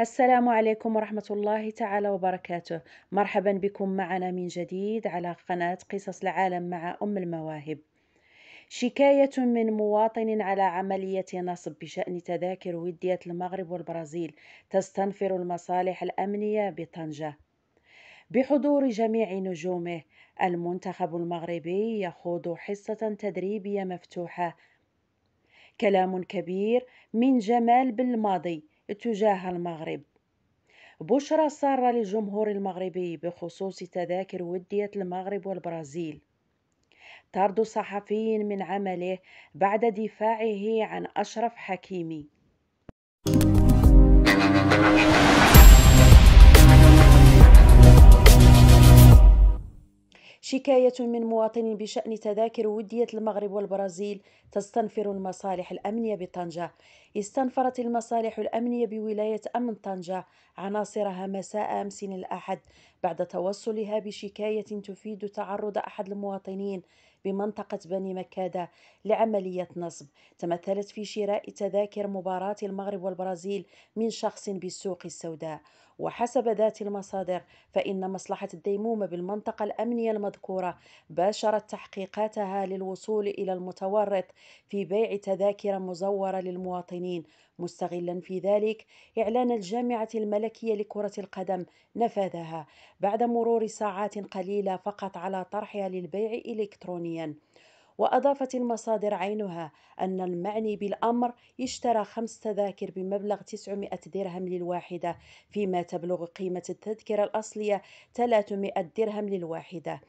السلام عليكم ورحمة الله تعالى وبركاته مرحبا بكم معنا من جديد على قناة قصص العالم مع أم المواهب شكاية من مواطن على عملية نصب بشأن تذاكر ودية المغرب والبرازيل تستنفر المصالح الأمنية بطنجة بحضور جميع نجومه المنتخب المغربي يخوض حصة تدريبية مفتوحة كلام كبير من جمال بالماضي تجاه المغرب بشرى سارة للجمهور المغربي بخصوص تذاكر ودية المغرب والبرازيل طرد صحفي من عمله بعد دفاعه عن أشرف حكيمي شكاية من مواطن بشأن تذاكر ودية المغرب والبرازيل تستنفر المصالح الأمنية بطنجة استنفرت المصالح الأمنية بولاية أمن طنجة عناصرها مساء أمس الأحد بعد توصلها بشكاية تفيد تعرض أحد المواطنين بمنطقة بني مكادة لعملية نصب تمثلت في شراء تذاكر مباراة المغرب والبرازيل من شخص بالسوق السوداء وحسب ذات المصادر فإن مصلحة الديمومة بالمنطقة الأمنية المذكورة باشرت تحقيقاتها للوصول إلى المتورط في بيع تذاكر مزورة للمواطنين مستغلا في ذلك إعلان الجامعة الملكية لكرة القدم نفذها بعد مرور ساعات قليلة فقط على طرحها للبيع إلكترونيا وأضافت المصادر عينها أن المعني بالأمر اشترى خمس تذاكر بمبلغ 900 درهم للواحدة فيما تبلغ قيمة التذكرة الأصلية 300 درهم للواحدة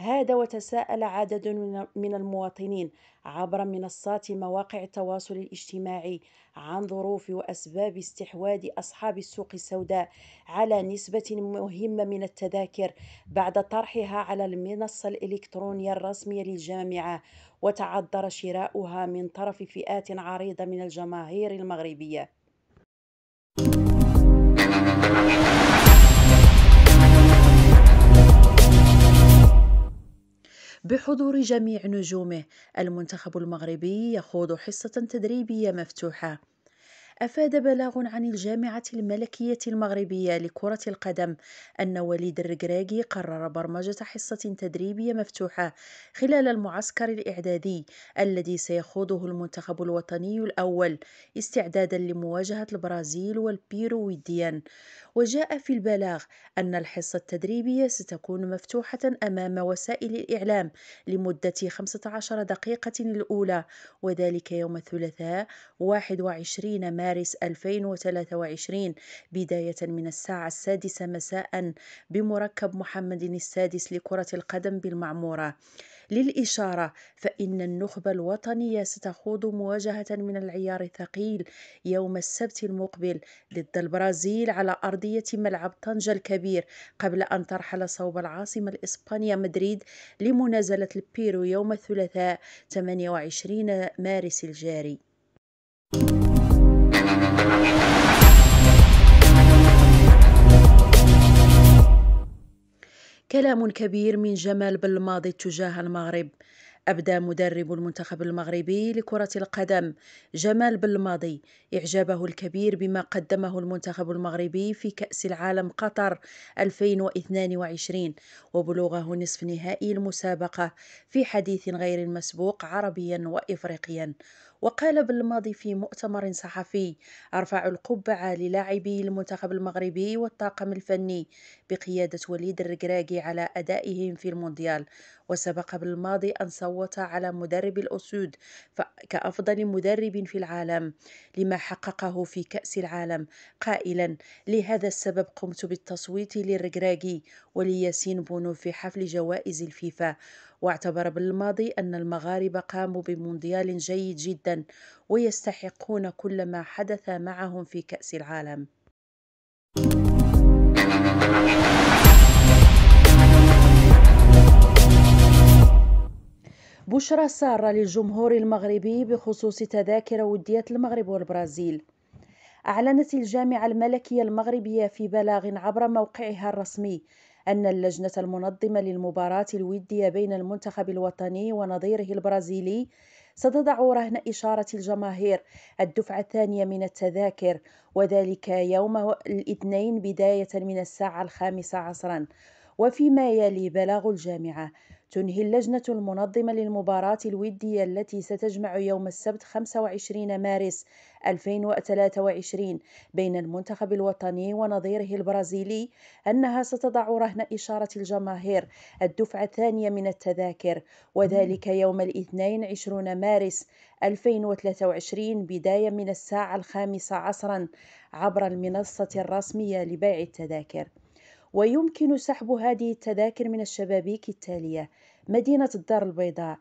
هذا وتساءل عدد من المواطنين عبر منصات مواقع التواصل الاجتماعي عن ظروف وأسباب استحواذ أصحاب السوق السوداء على نسبة مهمة من التذاكر بعد طرحها على المنصة الإلكترونية الرسمية للجامعة وتعذر شراؤها من طرف فئات عريضة من الجماهير المغربية بحضور جميع نجومه المنتخب المغربي يخوض حصة تدريبية مفتوحة أفاد بلاغ عن الجامعة الملكية المغربية لكرة القدم أن وليد الركراكي قرر برمجة حصة تدريبية مفتوحة خلال المعسكر الإعدادي الذي سيخوضه المنتخب الوطني الأول استعدادا لمواجهة البرازيل والبيرو وديا وجاء في البلاغ أن الحصة التدريبية ستكون مفتوحة أمام وسائل الإعلام لمدة 15 دقيقة الأولى وذلك يوم الثلاثاء 21 مارس مارس 2023 بداية من الساعة السادسة مساء بمركب محمد السادس لكرة القدم بالمعمورة للإشارة فإن النخبة الوطنية ستخوض مواجهة من العيار الثقيل يوم السبت المقبل ضد البرازيل على أرضية ملعب طنجة الكبير قبل أن ترحل صوب العاصمة الإسبانية مدريد لمنازلة البيرو يوم الثلاثاء 28 مارس الجاري كلام كبير من جمال بالماضي تجاه المغرب أبدى مدرب المنتخب المغربي لكرة القدم جمال بالماضي إعجابه الكبير بما قدمه المنتخب المغربي في كأس العالم قطر 2022 وبلوغه نصف نهائي المسابقة في حديث غير مسبوق عربيا وإفريقيا وقال بالماضي في مؤتمر صحفي أرفع القبعة للاعبي المنتخب المغربي والطاقم الفني بقيادة وليد الركراكي على أدائهم في المونديال وسبق بالماضي أن صوت على مدرب الأسود كأفضل مدرب في العالم لما حققه في كأس العالم قائلا لهذا السبب قمت بالتصويت للركراكي ولياسين بونو في حفل جوائز الفيفا واعتبر بالماضي أن المغاربة قاموا بمونديال جيد جدا ويستحقون كل ما حدث معهم في كأس العالم بشرى سارة للجمهور المغربي بخصوص تذاكر ودية المغرب والبرازيل أعلنت الجامعة الملكية المغربية في بلاغ عبر موقعها الرسمي أن اللجنة المنظمة للمباراة الودية بين المنتخب الوطني ونظيره البرازيلي ستضع رهن إشارة الجماهير الدفعة الثانية من التذاكر وذلك يوم الاثنين بداية من الساعة الخامسة عصرا وفيما يلي بلاغ الجامعة تنهي اللجنة المنظمة للمباراة الودية التي ستجمع يوم السبت 25 مارس 2023 بين المنتخب الوطني ونظيره البرازيلي أنها ستضع رهن إشارة الجماهير الدفعة الثانية من التذاكر وذلك يوم الاثنين 20 مارس 2023 بداية من الساعة الخامسة عصرا عبر المنصة الرسمية لبيع التذاكر ويمكن سحب هذه التذاكر من الشبابيك التالية مدينة الدار البيضاء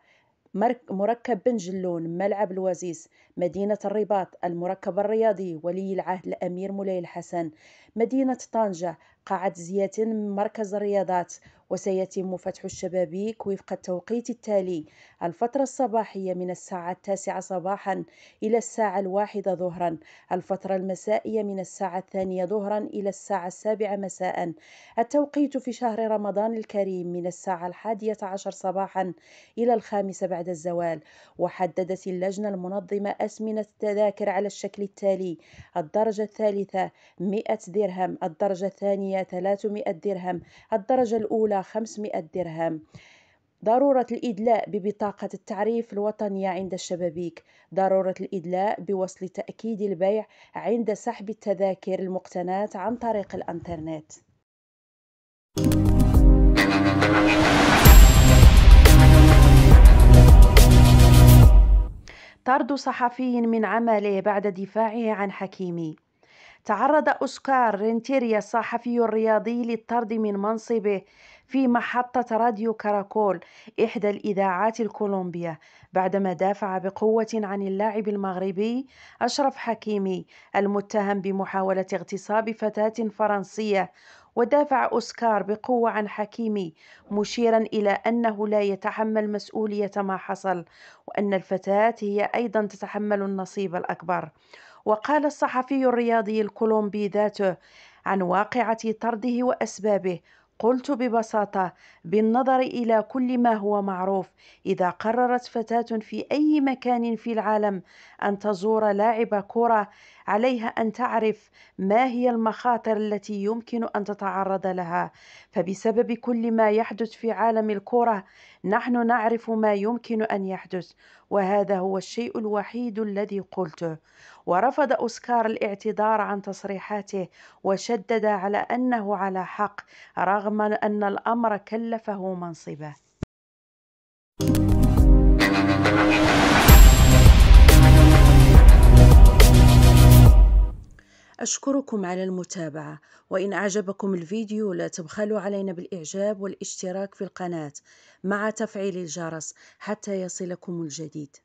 مركب بن جلون ملعب الوزيس مدينة الرباط المركب الرياضي ولي العهد الأمير مولاي الحسن مدينة طنجة قاعة زيات مركز الرياضات وسيتم فتح الشبابيك وفق التوقيت التالي الفترة الصباحية من الساعة التاسعة صباحا إلى الساعة الواحدة ظهرا الفترة المسائية من الساعة الثانية ظهرا إلى الساعة السابعة مساء التوقيت في شهر رمضان الكريم من الساعة الحادية عشر صباحا إلى الخامسة بعد الزوال وحددت اللجنة المنظمة أسمنة التذاكر على الشكل التالي الدرجة الثالثة 100 درهم درهم الدرجة الثانية 300 درهم الدرجة الأولى 500 درهم ضرورة الإدلاء ببطاقة التعريف الوطنية عند الشبابيك ضرورة الإدلاء بوصل تأكيد البيع عند سحب التذاكر المقتناة عن طريق الأنترنت طرد صحفي من عمله بعد دفاعه عن حكيمي تعرض أوسكار رينتيريا الصحفي الرياضي للطرد من منصبه في محطة راديو كاراكول إحدى الإذاعات الكولومبية بعدما دافع بقوة عن اللاعب المغربي أشرف حكيمي المتهم بمحاولة اغتصاب فتاة فرنسية ودافع أوسكار بقوة عن حكيمي مشيرا إلى أنه لا يتحمل مسؤولية ما حصل وأن الفتاة هي أيضا تتحمل النصيب الأكبر وقال الصحفي الرياضي الكولومبي ذاته عن واقعة طرده وأسبابه قلت ببساطة بالنظر إلى كل ما هو معروف إذا قررت فتاة في أي مكان في العالم أن تزور لاعب كرة عليها أن تعرف ما هي المخاطر التي يمكن أن تتعرض لها فبسبب كل ما يحدث في عالم الكرة نحن نعرف ما يمكن أن يحدث وهذا هو الشيء الوحيد الذي قلته ورفض أوسكار الاعتذار عن تصريحاته وشدد على أنه على حق رغم أن الأمر كلفه منصبه أشكركم على المتابعة وإن أعجبكم الفيديو لا تبخلوا علينا بالإعجاب والاشتراك في القناة مع تفعيل الجرس حتى يصلكم الجديد